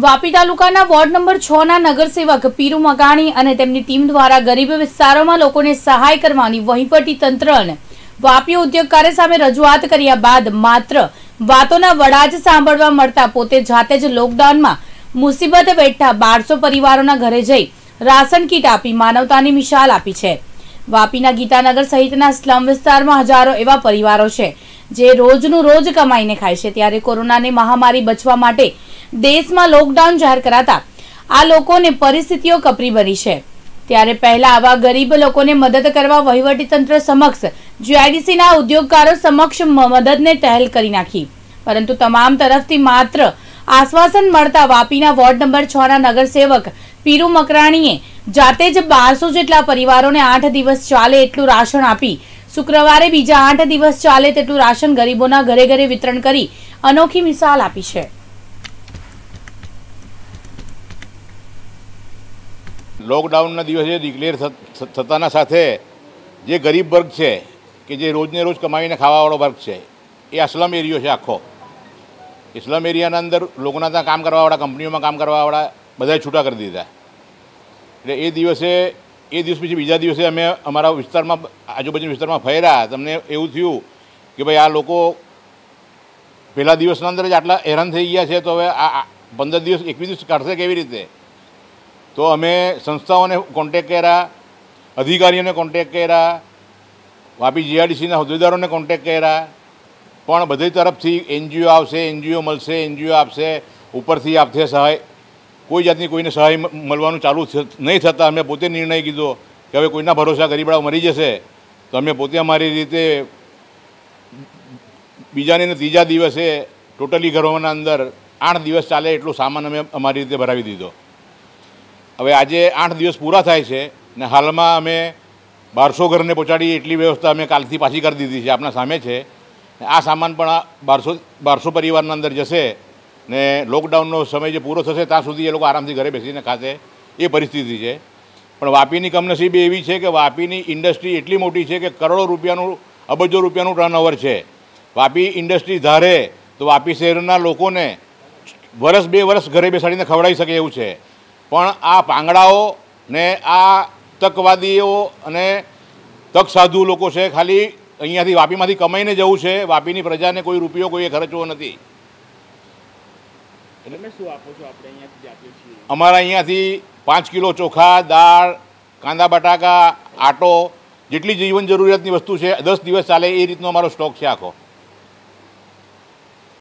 વાપી તાલુકાના ward number છ ના નગરસેવક પીરુ મકાણી અને તેમની ટીમ દ્વારા ગરીબ વિસ્તારોમાં લોકોને સહાય કરવાની વહીવટી તંત્રને વાપી ઉદ્યોગકારો સામે રજૂઆત કર્યા બાદ માત્ર વાતોના વડા જ સાંભળવા મળતા પોતે જાતે જ લોકડાઉનમાં મુસીબત બેઠા બારસો પરિવારોના ઘરે જઈ રાશન કીટ આપી માનવતાની મિશાલ આપી છે વાપીના ગીતાનગર સહિતના સ્લમ વિસ્તારમાં હજારો એવા પરિવારો છે જે રોજનું રોજ કમાઈને ખાય છે ત્યારે કોરોનાની મહામારી બચવા માટે દેશમાં લોકડાઉન જાહેર કરાતા આ લોકોને પરિસ્થિતિઓ કપરી બની છે ત્યારે પહેલા આવા ગરીબ લોકોને મદદ કરવા વહીવટીતંત્ર સમક્ષ જીઆઈડીસીના ઉદ્યોગકારો સમક્ષ મદદને ટહેલ કરી નાખી પરંતુ તમામ તરફથી માત્ર આશ્વાસન મળતા વાપીના વોર્ડ નંબર છ ના નગરસેવક પીરુ મકરાણીએ જાતે જ બારસો જેટલા પરિવારોને આઠ દિવસ ચાલે એટલું રાશન આપી શુક્રવારે બીજા આઠ દિવસ ચાલે તેટલું રાશન ગરીબોના ઘરે ઘરે વિતરણ કરી અનોખી મિસાલ આપી છે લોકડાઉનના દિવસે ડિક્લેર થતાના સાથે જે ગરીબ વર્ગ છે કે જે રોજને રોજ કમાઈને ખાવાવાળો વર્ગ છે એ આ સ્લમ એરિયો છે આખો એ એરિયાના અંદર લોકોના ત્યાં કામ કરવાવાળા કંપનીઓમાં કામ કરવાવાળા બધા છૂટા કરી દીધા એટલે એ દિવસે એ દિવસ પછી બીજા દિવસે અમે અમારા વિસ્તારમાં આજુબાજુ વિસ્તારમાં ફર્યા તમને એવું થયું કે ભાઈ આ લોકો પહેલા દિવસના અંદર જ આટલા હેરાન થઈ ગયા છે તો હવે આ પંદર દિવસ એકવીસ દિવસ કાઢશે કેવી રીતે તો અમે સંસ્થાઓને કોન્ટેક કર્યા અધિકારીઓને કોન્ટેક કર્યા વાપી જીઆરડીસીના હોદ્દેદારોને કોન્ટેક કર્યા પણ બધી તરફથી એનજીઓ આવશે એનજીઓ મળશે એનજીઓ આપશે ઉપરથી આપશે સહાય કોઈ જાતની કોઈને સહાય મળવાનું ચાલુ નહીં થતાં અમે પોતે નિર્ણય કીધો કે હવે કોઈના ભરોસા ગરીબડાઓ મરી જશે તો અમે પોતે અમારી રીતે બીજાને ને ત્રીજા દિવસે ટોટલી ઘરોના અંદર આઠ દિવસ ચાલે એટલો સામાન અમે અમારી રીતે ભરાવી દીધો હવે આજે આઠ દિવસ પૂરા થાય છે ને હાલમાં અમે બારસો ઘરને પહોંચાડી એટલી વ્યવસ્થા અમે કાલથી પાછી કરી દીધી છે આપણા સામે છે આ સામાન પણ બારસો બારસો પરિવારના અંદર જશે ને લોકડાઉનનો સમય જે પૂરો થશે ત્યાં સુધી એ લોકો આરામથી ઘરે બેસીને ખાતે એ પરિસ્થિતિ છે પણ વાપીની કમનસીબ એવી છે કે વાપીની ઇન્ડસ્ટ્રી એટલી મોટી છે કે કરોડો રૂપિયાનું અબજો રૂપિયાનું ટર્નઓવર છે વાપી ઇન્ડસ્ટ્રી ધારે તો વાપી શહેરના લોકોને વર્ષ બે વર્ષ ઘરે બેસાડીને ખવડાવી શકે એવું છે પણ આ પાંગડાઓ ને આ તકવાદીઓ અને તક સાધુ લોકો છે ખાલી અહીંયાથી વાપીમાંથી કમાઈને જવું છે વાપીની પ્રજાને કોઈ રૂપિયો કોઈએ ખર્ચવો નથી અમારા અહીંયાથી પાંચ કિલો ચોખા દાળ કાંદા બટાકા આટો જેટલી જીવન જરૂરિયાતની વસ્તુ છે દસ દિવસ ચાલે એ રીતનો અમારો સ્ટોક છે આખો